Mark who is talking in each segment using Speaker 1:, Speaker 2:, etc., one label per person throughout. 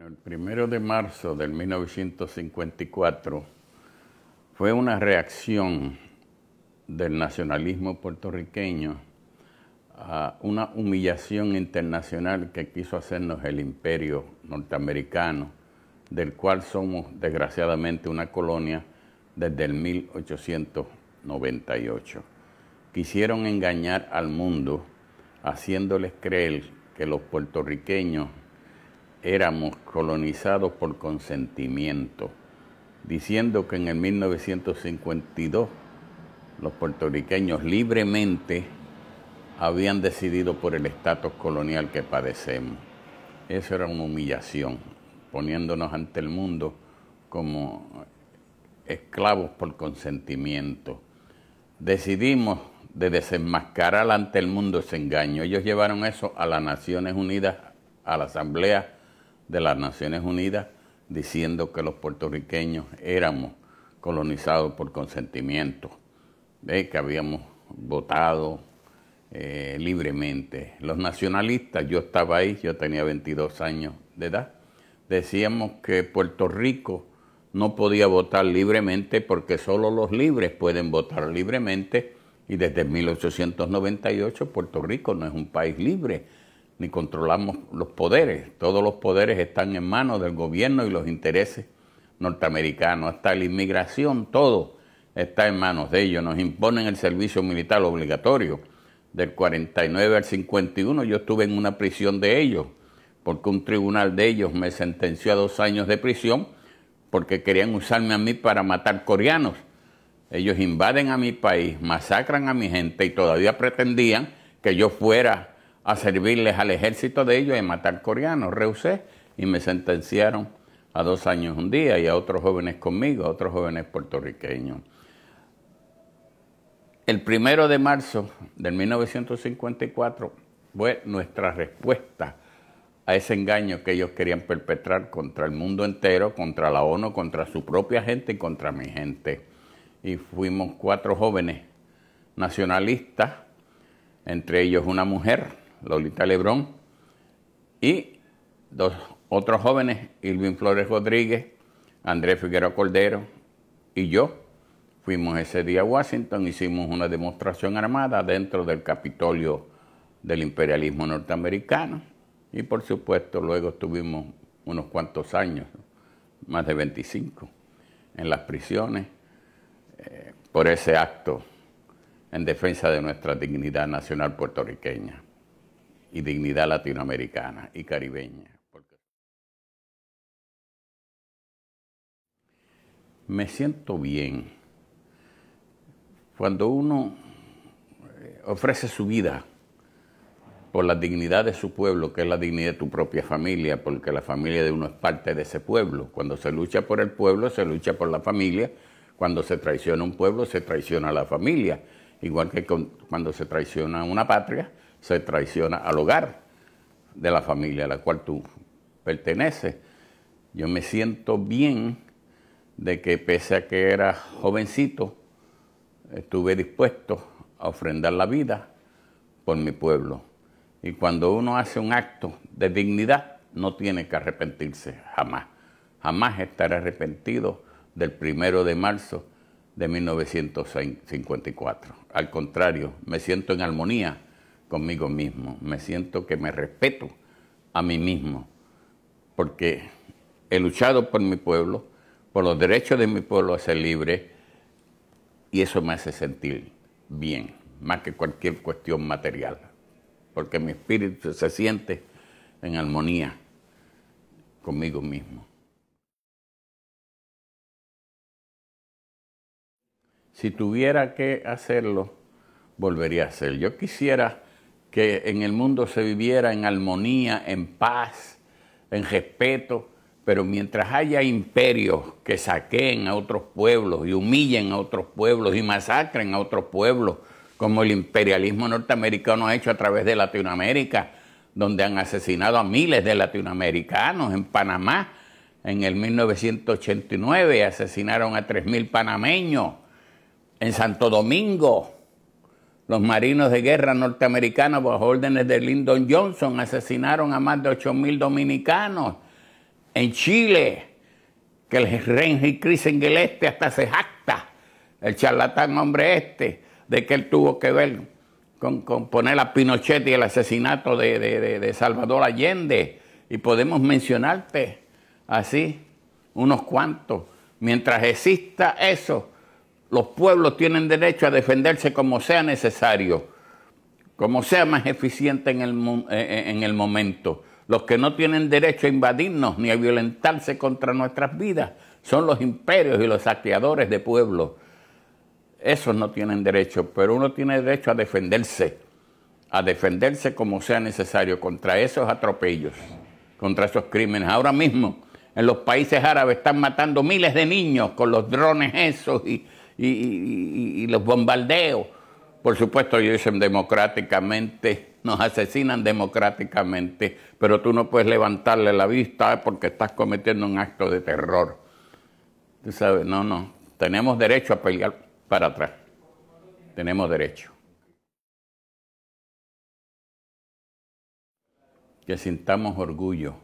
Speaker 1: el primero de marzo del 1954 fue una reacción del nacionalismo puertorriqueño a una humillación internacional que quiso hacernos el imperio norteamericano, del cual somos desgraciadamente una colonia desde el 1898. Quisieron engañar al mundo haciéndoles creer que los puertorriqueños éramos colonizados por consentimiento, diciendo que en el 1952 los puertorriqueños libremente habían decidido por el estatus colonial que padecemos. Eso era una humillación, poniéndonos ante el mundo como esclavos por consentimiento. Decidimos de desenmascarar ante el mundo ese engaño. Ellos llevaron eso a las Naciones Unidas, a la Asamblea de las Naciones Unidas diciendo que los puertorriqueños éramos colonizados por consentimiento, de que habíamos votado eh, libremente. Los nacionalistas, yo estaba ahí, yo tenía 22 años de edad, decíamos que Puerto Rico no podía votar libremente porque solo los libres pueden votar libremente y desde 1898 Puerto Rico no es un país libre ni controlamos los poderes. Todos los poderes están en manos del gobierno y los intereses norteamericanos. Hasta la inmigración, todo está en manos de ellos. Nos imponen el servicio militar obligatorio. Del 49 al 51 yo estuve en una prisión de ellos, porque un tribunal de ellos me sentenció a dos años de prisión porque querían usarme a mí para matar coreanos. Ellos invaden a mi país, masacran a mi gente y todavía pretendían que yo fuera a servirles al ejército de ellos y matar coreanos. Rehusé y me sentenciaron a dos años un día y a otros jóvenes conmigo, a otros jóvenes puertorriqueños. El primero de marzo de 1954 fue nuestra respuesta a ese engaño que ellos querían perpetrar contra el mundo entero, contra la ONU, contra su propia gente y contra mi gente. Y fuimos cuatro jóvenes nacionalistas, entre ellos una mujer, Lolita Lebrón, y dos otros jóvenes, Irving Flores Rodríguez, Andrés Figueroa Cordero y yo. Fuimos ese día a Washington, hicimos una demostración armada dentro del Capitolio del imperialismo norteamericano y por supuesto luego estuvimos unos cuantos años, más de 25, en las prisiones eh, por ese acto en defensa de nuestra dignidad nacional puertorriqueña y dignidad latinoamericana y caribeña. Me siento bien cuando uno eh, ofrece su vida por la dignidad de su pueblo, que es la dignidad de tu propia familia, porque la familia de uno es parte de ese pueblo. Cuando se lucha por el pueblo, se lucha por la familia. Cuando se traiciona un pueblo, se traiciona la familia. Igual que cuando se traiciona una patria, se traiciona al hogar de la familia a la cual tú perteneces. Yo me siento bien de que pese a que era jovencito, estuve dispuesto a ofrendar la vida por mi pueblo. Y cuando uno hace un acto de dignidad, no tiene que arrepentirse jamás. Jamás estaré arrepentido del primero de marzo de 1954. Al contrario, me siento en armonía conmigo mismo, me siento que me respeto a mí mismo, porque he luchado por mi pueblo, por los derechos de mi pueblo a ser libre, y eso me hace sentir bien, más que cualquier cuestión material, porque mi espíritu se siente en armonía conmigo mismo. Si tuviera que hacerlo, volvería a hacerlo. Yo quisiera que en el mundo se viviera en armonía, en paz, en respeto, pero mientras haya imperios que saqueen a otros pueblos y humillen a otros pueblos y masacren a otros pueblos, como el imperialismo norteamericano ha hecho a través de Latinoamérica, donde han asesinado a miles de latinoamericanos en Panamá. En el 1989 asesinaron a 3.000 panameños. En Santo Domingo los marinos de guerra norteamericanos, bajo órdenes de Lyndon Johnson, asesinaron a más de 8.000 dominicanos en Chile, que el en el este hasta se jacta, el charlatán hombre este, de que él tuvo que ver con, poner a Pinochet y el asesinato de, de Salvador Allende. Y podemos mencionarte así unos cuantos. Mientras exista eso, los pueblos tienen derecho a defenderse como sea necesario, como sea más eficiente eh, eh, en el, momento. Los que no tienen derecho a invadirnos ni a violentarse contra nuestras vidas son los imperios y los saqueadores de pueblos. Esos no tienen derecho, pero uno tiene derecho a defenderse, a defenderse como sea necesario contra esos atropellos, contra esos crímenes. Ahora mismo en los países árabes están matando miles de niños con los drones esos y y, los bombardeos. Por supuesto, ellos dicen democráticamente, nos asesinan democráticamente, pero tú no puedes levantarle la vista porque estás cometiendo un acto de terror. Tú sabes, no, no, tenemos derecho a pelear para atrás. Tenemos derecho. Que sintamos orgullo,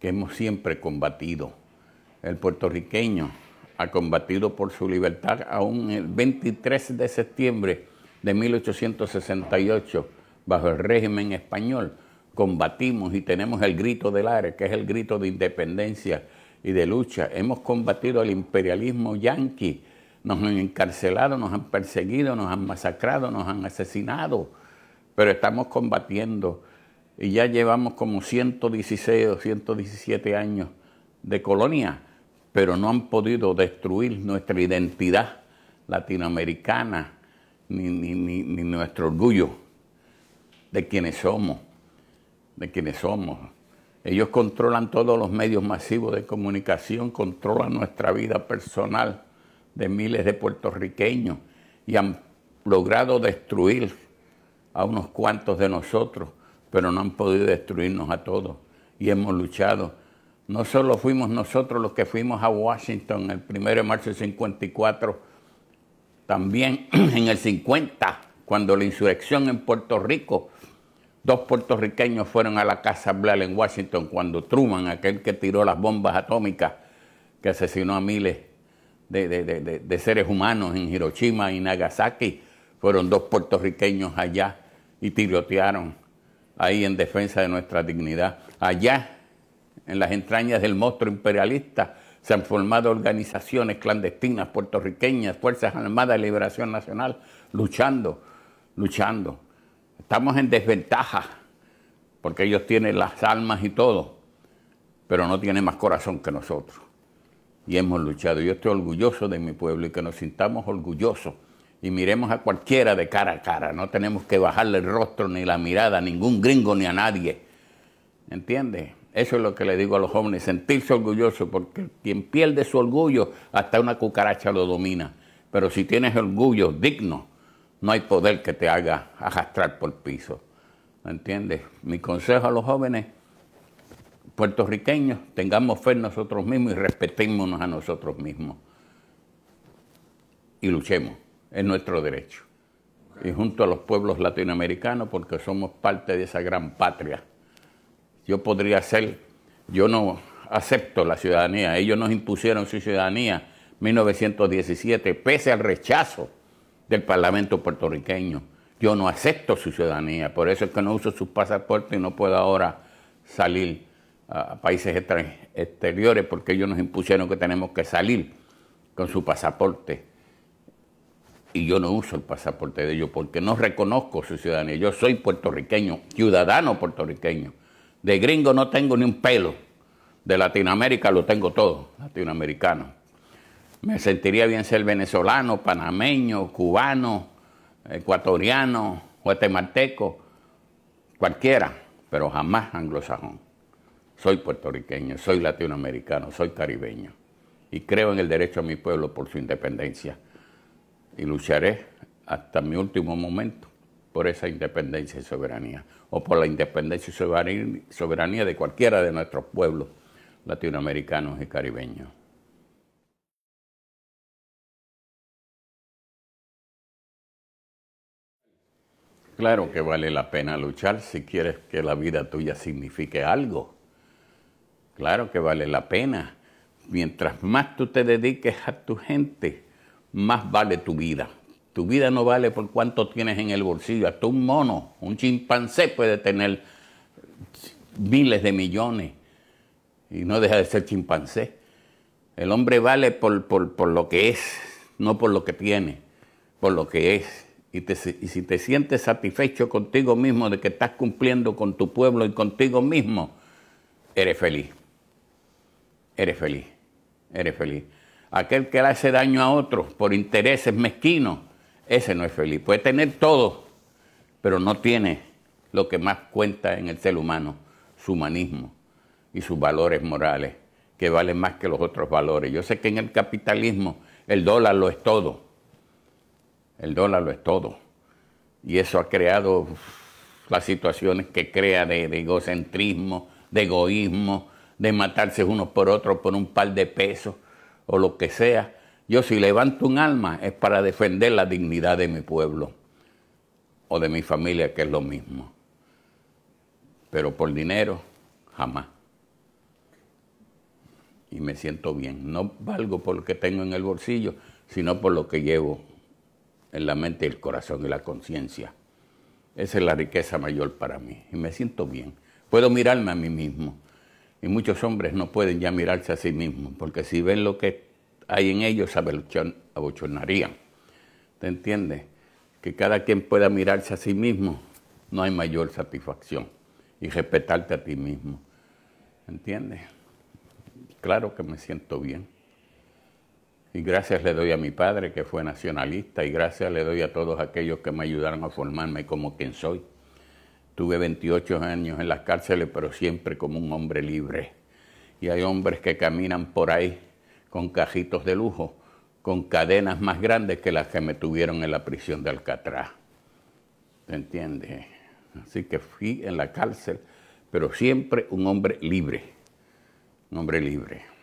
Speaker 1: que hemos siempre combatido. El puertorriqueño ha combatido por su libertad aún el 23 de septiembre de 1868 bajo el régimen español. Combatimos y tenemos el grito del aire, que es el grito de independencia y de lucha. Hemos combatido el imperialismo yanqui. Nos han encarcelado, nos han perseguido, nos han masacrado, nos han asesinado. Pero estamos combatiendo y ya llevamos como 116 o 117 años de colonia pero no han podido destruir nuestra identidad latinoamericana ni, ni, nuestro orgullo de quienes somos, de quienes somos. Ellos controlan todos los medios masivos de comunicación, controlan nuestra vida personal de miles de puertorriqueños y han logrado destruir a unos cuantos de nosotros, pero no han podido destruirnos a todos y hemos luchado no solo fuimos nosotros los que fuimos a Washington el 1 de marzo del 54, también en el 50, cuando la insurrección en Puerto Rico, dos puertorriqueños fueron a la Casa Blanca en Washington cuando Truman, aquel que tiró las bombas atómicas, que asesinó a miles de, de seres humanos en Hiroshima y Nagasaki, fueron dos puertorriqueños allá y tirotearon ahí en defensa de nuestra dignidad. Allá en las entrañas del monstruo imperialista se han formado organizaciones clandestinas puertorriqueñas, Fuerzas Armadas de Liberación Nacional, luchando, luchando. Estamos en desventaja, porque ellos tienen las almas y todo, pero no tienen más corazón que nosotros. Y hemos luchado. Yo estoy orgulloso de mi pueblo y que nos sintamos orgullosos y miremos a cualquiera de cara a cara. No tenemos que bajarle el rostro ni la mirada a ningún gringo ni a nadie. ¿Entiendes? Eso es lo que le digo a los jóvenes, sentirse orgulloso, porque quien pierde su orgullo, hasta una cucaracha lo domina. Pero si tienes orgullo digno, no hay poder que te haga arrastrar por piso. ¿Me entiendes? Mi consejo a los jóvenes puertorriqueños, tengamos fe en nosotros mismos y respetémonos a nosotros mismos. Y luchemos, es nuestro derecho. Y junto a los pueblos latinoamericanos, porque somos parte de esa gran patria yo podría ser, yo no acepto la ciudadanía, ellos nos impusieron su ciudadanía 1917, pese al rechazo del Parlamento puertorriqueño. Yo no acepto su ciudadanía, por eso es que no uso su pasaporte y no puedo ahora salir a países exteriores porque ellos nos impusieron que tenemos que salir con su pasaporte. Y yo no uso el pasaporte de ellos porque no reconozco su ciudadanía. Yo soy puertorriqueño, ciudadano puertorriqueño. De gringo no tengo ni un pelo. De Latinoamérica lo tengo todo, latinoamericano. Me sentiría bien ser venezolano, panameño, cubano, ecuatoriano, guatemalteco, cualquiera, pero jamás anglosajón. Soy puertorriqueño, soy latinoamericano, soy caribeño y creo en el derecho a mi pueblo por su independencia y lucharé hasta mi último momento por esa independencia y soberanía, o por la independencia y soberanía de cualquiera de nuestros pueblos latinoamericanos y caribeños. Claro que vale la pena luchar si quieres que la vida tuya signifique algo. Claro que vale la pena. Mientras más tú te dediques a tu gente, más vale tu vida. Tu vida no vale por cuánto tienes en el bolsillo. Hasta un mono, un chimpancé puede tener miles de millones y no deja de ser chimpancé. El hombre vale por, lo que es, no por lo que tiene, por lo que es. Y, y si te sientes satisfecho contigo mismo de que estás cumpliendo con tu pueblo y contigo mismo, eres feliz. Eres feliz. Eres feliz. Aquel que le hace daño a otros por intereses mezquinos ese no es feliz. Puede tener todo, pero no tiene lo que más cuenta en el ser humano, su humanismo y sus valores morales, que valen más que los otros valores. Yo sé que en el capitalismo el dólar lo es todo. El dólar lo es todo. Y eso ha creado las situaciones que crea de, de egocentrismo, de egoísmo, de matarse unos por otros por un par de pesos o lo que sea. Yo si levanto un alma es para defender la dignidad de mi pueblo o de mi familia, que es lo mismo. Pero por dinero, jamás. Y me siento bien. No valgo por lo que tengo en el bolsillo, sino por lo que llevo en la mente, el corazón y la conciencia. Esa es la riqueza mayor para mí. Y me siento bien. Puedo mirarme a mí mismo. Y muchos hombres no pueden ya mirarse a sí mismos, porque si ven lo que hay en ellos abochonarían. ¿Te entiendes? Que cada quien pueda mirarse a sí mismo, no hay mayor satisfacción. Y respetarte a ti mismo. ¿Entiendes? Claro que me siento bien. Y gracias le doy a mi padre, que fue nacionalista, y gracias le doy a todos aquellos que me ayudaron a formarme como quien soy. Tuve 28 años en las cárceles, pero siempre como un hombre libre. Y hay hombres que caminan por ahí con cajitos de lujo, con cadenas más grandes que las que me tuvieron en la prisión de Alcatraz. ¿Te entiende? Así que fui en la cárcel, pero siempre un hombre libre, un hombre libre.